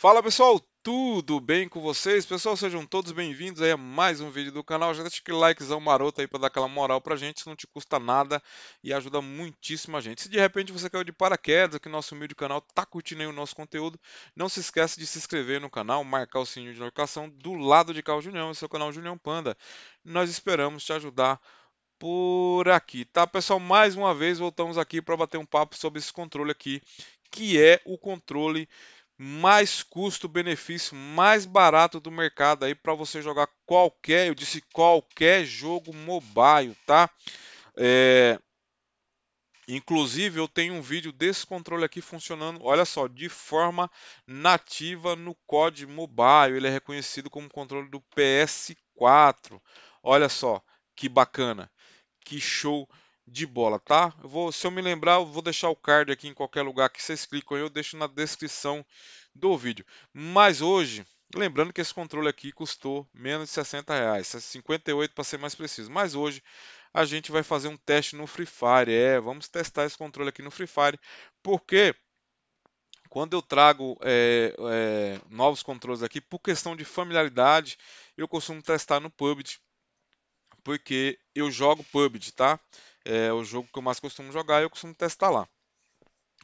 Fala pessoal, tudo bem com vocês? Pessoal, sejam todos bem-vindos a mais um vídeo do canal. Já deixa aquele likezão maroto aí para dar aquela moral pra gente, isso não te custa nada e ajuda muitíssima gente. Se de repente você caiu de paraquedas que nosso humilde canal, tá curtindo aí o nosso conteúdo, não se esquece de se inscrever no canal, marcar o sininho de notificação do lado de cá o Junião, esse é o canal Junião Panda. Nós esperamos te ajudar por aqui, tá pessoal? Mais uma vez voltamos aqui para bater um papo sobre esse controle aqui, que é o controle mais custo-benefício, mais barato do mercado aí para você jogar qualquer, eu disse qualquer jogo mobile, tá? É... Inclusive, eu tenho um vídeo desse controle aqui funcionando, olha só, de forma nativa no COD Mobile. Ele é reconhecido como controle do PS4. Olha só, que bacana, que show de bola, tá? Eu vou, se eu me lembrar, eu vou deixar o card aqui em qualquer lugar que vocês clicam, eu deixo na descrição do vídeo. Mas hoje, lembrando que esse controle aqui custou menos de 60 reais, 58 para ser mais preciso. Mas hoje a gente vai fazer um teste no Free Fire, é, vamos testar esse controle aqui no Free Fire, porque quando eu trago é, é, novos controles aqui, por questão de familiaridade, eu costumo testar no PUBG, porque eu jogo PUBG, tá? é o jogo que eu mais costumo jogar e eu costumo testar lá.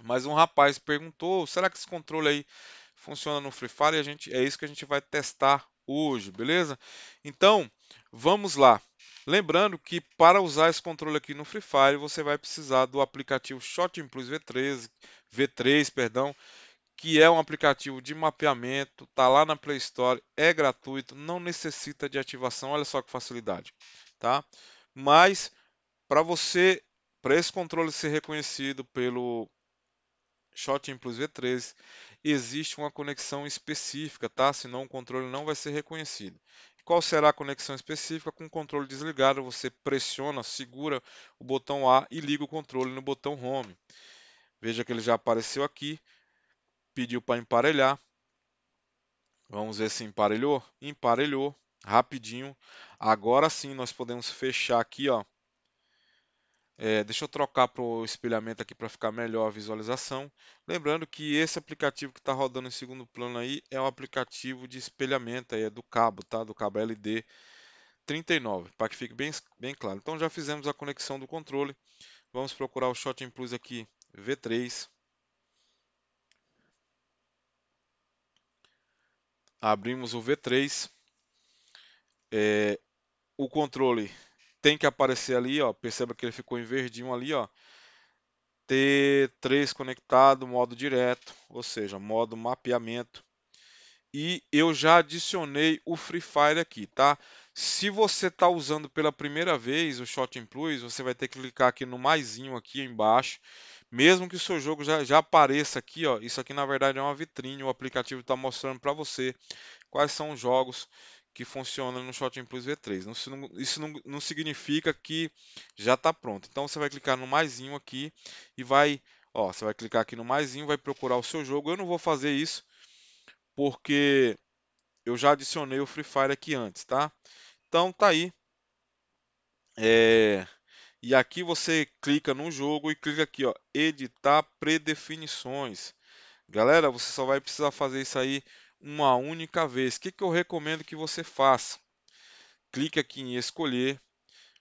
Mas um rapaz perguntou: será que esse controle aí funciona no Free Fire? E a gente, é isso que a gente vai testar hoje, beleza? Então, vamos lá. Lembrando que para usar esse controle aqui no Free Fire, você vai precisar do aplicativo Shot Plus V3, V3, perdão, que é um aplicativo de mapeamento, tá lá na Play Store, é gratuito, não necessita de ativação, olha só que facilidade, tá? Mas para você, para esse controle ser reconhecido pelo Shotting Plus V13, existe uma conexão específica, tá? Senão o controle não vai ser reconhecido. Qual será a conexão específica? Com o controle desligado, você pressiona, segura o botão A e liga o controle no botão Home. Veja que ele já apareceu aqui, pediu para emparelhar. Vamos ver se emparelhou. Emparelhou, rapidinho. Agora sim, nós podemos fechar aqui, ó. É, deixa eu trocar para o espelhamento aqui para ficar melhor a visualização. Lembrando que esse aplicativo que está rodando em segundo plano aí é um aplicativo de espelhamento, aí, é do cabo, tá? do cabo LD39, para que fique bem, bem claro. Então já fizemos a conexão do controle. Vamos procurar o Shot in Plus aqui, V3. Abrimos o V3. É, o controle tem que aparecer ali, ó. Perceba que ele ficou em verdinho ali, ó. T3 conectado, modo direto, ou seja, modo mapeamento. E eu já adicionei o Free Fire aqui, tá? Se você está usando pela primeira vez o Shotting Plus, você vai ter que clicar aqui no maisinho aqui embaixo. Mesmo que o seu jogo já, já apareça aqui, ó, isso aqui na verdade é uma vitrine, o aplicativo está mostrando para você quais são os jogos que funciona no Shotgun Plus V3. Isso, não, isso não, não significa que já está pronto. Então você vai clicar no maisinho aqui e vai, ó, você vai clicar aqui no maisinho, vai procurar o seu jogo. Eu não vou fazer isso porque eu já adicionei o Free Fire aqui antes, tá? Então tá aí. É... E aqui você clica no jogo e clica aqui, ó, editar predefinições. Galera, você só vai precisar fazer isso aí uma única vez. O que, que eu recomendo que você faça? Clique aqui em escolher,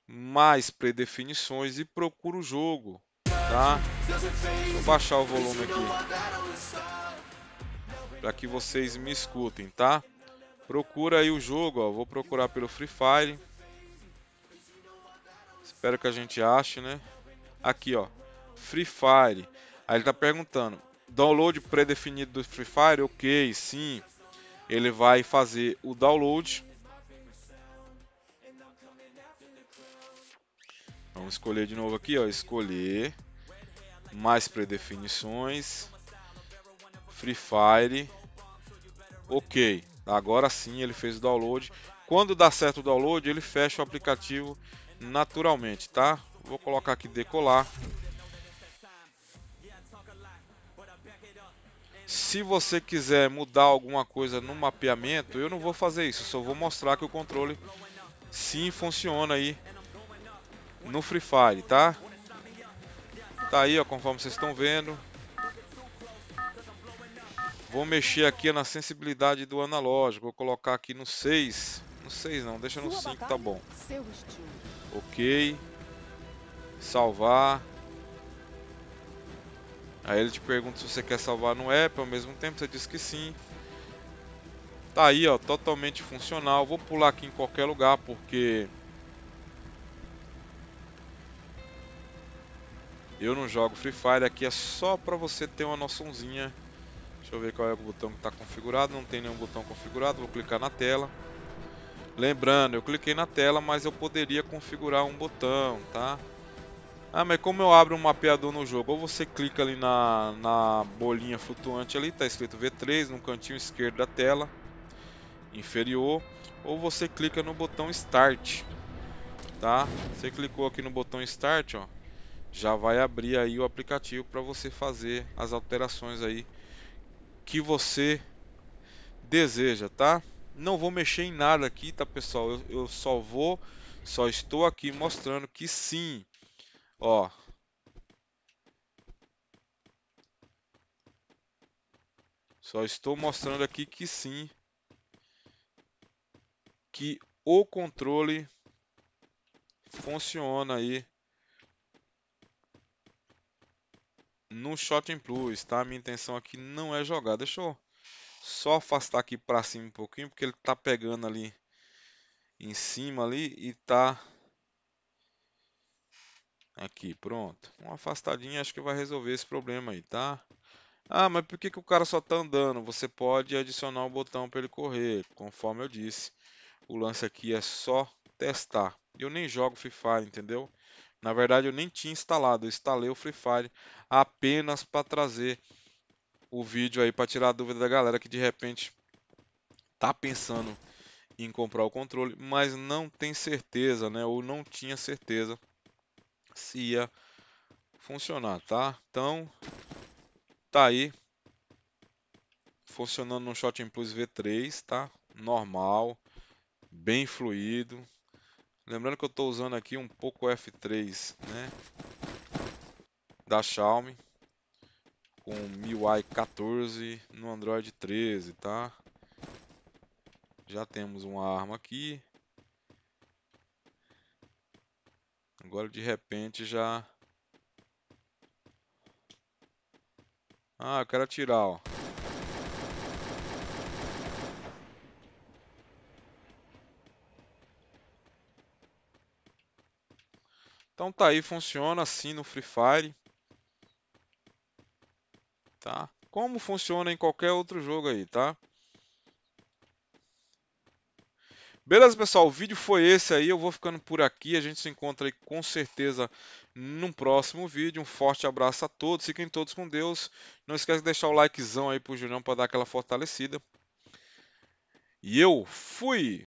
mais predefinições e procura o jogo, tá? Vou baixar o volume aqui para que vocês me escutem, tá? Procura aí o jogo, ó. Vou procurar pelo Free Fire. Espero que a gente ache, né? Aqui, ó. Free Fire. Aí ele tá perguntando: download pré-definido do Free Fire? Ok, sim ele vai fazer o download. Vamos escolher de novo aqui, ó, escolher mais predefinições, Free Fire, ok. Agora sim ele fez o download. Quando dá certo o download, ele fecha o aplicativo naturalmente, tá? Vou colocar aqui decolar. Se você quiser mudar alguma coisa no mapeamento, eu não vou fazer isso, só vou mostrar que o controle sim funciona aí no Free Fire, tá? Tá aí, ó, conforme vocês estão vendo. Vou mexer aqui na sensibilidade do analógico, vou colocar aqui no 6. No 6 não, deixa no 5, tá bom. É ok. Salvar. Aí ele te pergunta se você quer salvar no app, ao mesmo tempo você diz que sim. Tá aí, ó, totalmente funcional. Vou pular aqui em qualquer lugar porque eu não jogo Free Fire, aqui é só para você ter uma noçãozinha. Deixa eu ver qual é o botão que está configurado, não tem nenhum botão configurado, vou clicar na tela. Lembrando, eu cliquei na tela, mas eu poderia configurar um botão, tá? Ah, mas como eu abro um mapeador no jogo? Ou você clica ali na, na bolinha flutuante ali, tá escrito V3 no cantinho esquerdo da tela inferior, ou você clica no botão Start, tá? Você clicou aqui no botão Start, ó, já vai abrir aí o aplicativo para você fazer as alterações aí que você deseja, tá? Não vou mexer em nada aqui, tá pessoal? Eu, eu só vou, só estou aqui mostrando que sim, Ó. Só estou mostrando aqui que sim. Que o controle funciona aí no Shot in Plus, tá? Minha intenção aqui não é jogar. Deixa eu só afastar aqui para cima um pouquinho, porque ele tá pegando ali em cima ali e tá Aqui, pronto. Uma afastadinha acho que vai resolver esse problema aí, tá? Ah, mas por que, que o cara só tá andando? Você pode adicionar um botão para ele correr, conforme eu disse. O lance aqui é só testar. Eu nem jogo Free Fire, entendeu? Na verdade, eu nem tinha instalado. Eu instalei o Free Fire apenas para trazer o vídeo aí para tirar a dúvida da galera que de repente tá pensando em comprar o controle, mas não tem certeza, né? Ou não tinha certeza se ia funcionar, tá? Então, tá aí. Funcionando no Shot Impulse V3, tá? Normal, bem fluido. Lembrando que eu estou usando aqui um pouco F3, né? Da Xiaomi. Com MIUI 14 no Android 13, tá? Já temos uma arma aqui. Agora de repente já... Ah, eu quero atirar, ó. Então tá aí, funciona assim no Free Fire. Tá? Como funciona em qualquer outro jogo aí, tá? Beleza, pessoal? O vídeo foi esse aí. Eu vou ficando por aqui. A gente se encontra aí com certeza num próximo vídeo. Um forte abraço a todos. Fiquem todos com Deus. Não esquece de deixar o likezão aí pro Julião para dar aquela fortalecida. E eu fui!